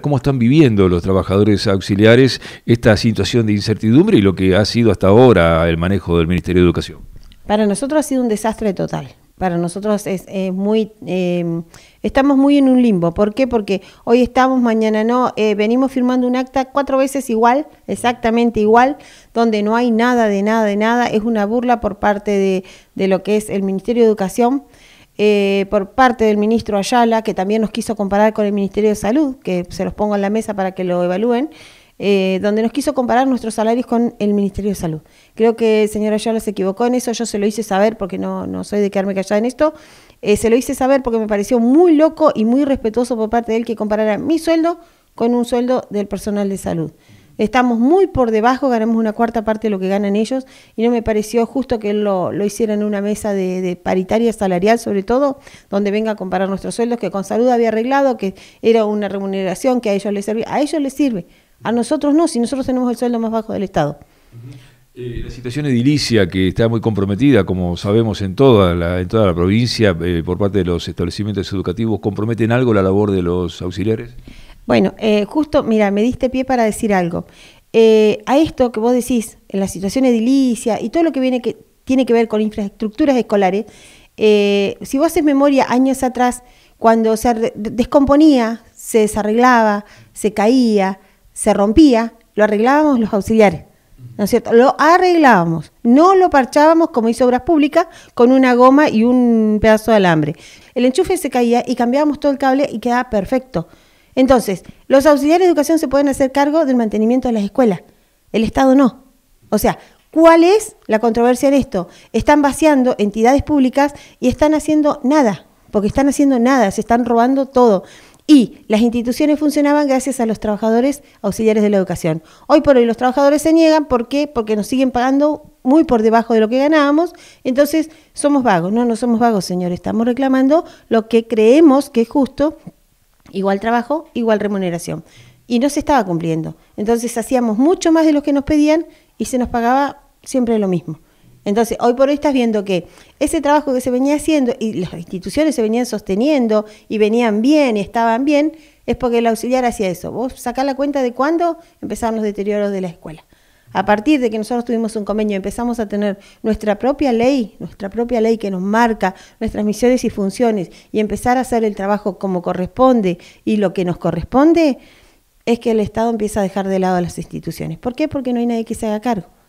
cómo están viviendo los trabajadores auxiliares esta situación de incertidumbre y lo que ha sido hasta ahora el manejo del Ministerio de Educación. Para nosotros ha sido un desastre total. Para nosotros es, muy, eh, estamos muy en un limbo. ¿Por qué? Porque hoy estamos, mañana no. Eh, venimos firmando un acta cuatro veces igual, exactamente igual, donde no hay nada de nada de nada. Es una burla por parte de, de lo que es el Ministerio de Educación. Eh, por parte del ministro Ayala, que también nos quiso comparar con el Ministerio de Salud, que se los pongo en la mesa para que lo evalúen, eh, donde nos quiso comparar nuestros salarios con el Ministerio de Salud. Creo que el señor Ayala se equivocó en eso, yo se lo hice saber porque no, soy de quedarme callada en esto, eh, se lo hice saber porque me pareció muy loco y muy respetuoso por parte de él que comparara mi sueldo con un sueldo del personal de salud. Estamos muy por debajo, ganamos una cuarta parte de lo que ganan ellos y no me pareció justo que lo, lo hicieran en una mesa de, paritaria salarial, sobre todo, donde venga a comparar nuestros sueldos, que con salud había arreglado, que era una remuneración que a ellos les servía. A ellos les sirve, a nosotros no, si nosotros tenemos el sueldo más bajo del Estado. Eh, la situación edilicia, que está muy comprometida, como sabemos, en toda la, en toda la provincia, eh, por parte de los establecimientos educativos, ¿comprometen algo la labor de los auxiliares? Bueno, eh, justo, mira, me diste pie para decir algo. Eh, a esto que vos decís, en la situación edilicia y todo lo que, viene que tiene que ver con infraestructuras escolares, eh, si vos haces memoria años atrás, cuando se descomponía, se desarreglaba, se caía, se rompía, lo arreglábamos los auxiliares. ¿No es cierto? Lo arreglábamos, no lo parchábamos como hizo Obras Públicas con una goma y un pedazo de alambre. El enchufe se caía y cambiábamos todo el cable y quedaba perfecto. Entonces, los auxiliares de educación se pueden hacer cargo del mantenimiento de las escuelas, el Estado no. O sea, ¿cuál es la controversia en esto? Están vaciando entidades públicas y están haciendo nada, porque están haciendo nada, se están robando todo. Y las instituciones funcionaban gracias a los trabajadores auxiliares de la educación. Hoy por hoy los trabajadores se niegan, ¿por qué? Porque nos siguen pagando muy por debajo de lo que ganábamos, entonces somos vagos. No, no somos vagos, señores, estamos reclamando lo que creemos que es justo Igual trabajo, igual remuneración. Y no se estaba cumpliendo. Entonces hacíamos mucho más de lo que nos pedían y se nos pagaba siempre lo mismo. Entonces, hoy por hoy estás viendo que ese trabajo que se venía haciendo y las instituciones se venían sosteniendo y venían bien y estaban bien, es porque el auxiliar hacía eso. Vos sacás la cuenta de cuándo empezaron los deterioros de la escuela. A partir de que nosotros tuvimos un convenio, empezamos a tener nuestra propia ley, nuestra propia ley que nos marca nuestras misiones y funciones y empezar a hacer el trabajo como corresponde y lo que nos corresponde, es que el Estado empieza a dejar de lado a las instituciones. ¿Por qué? Porque no hay nadie que se haga cargo.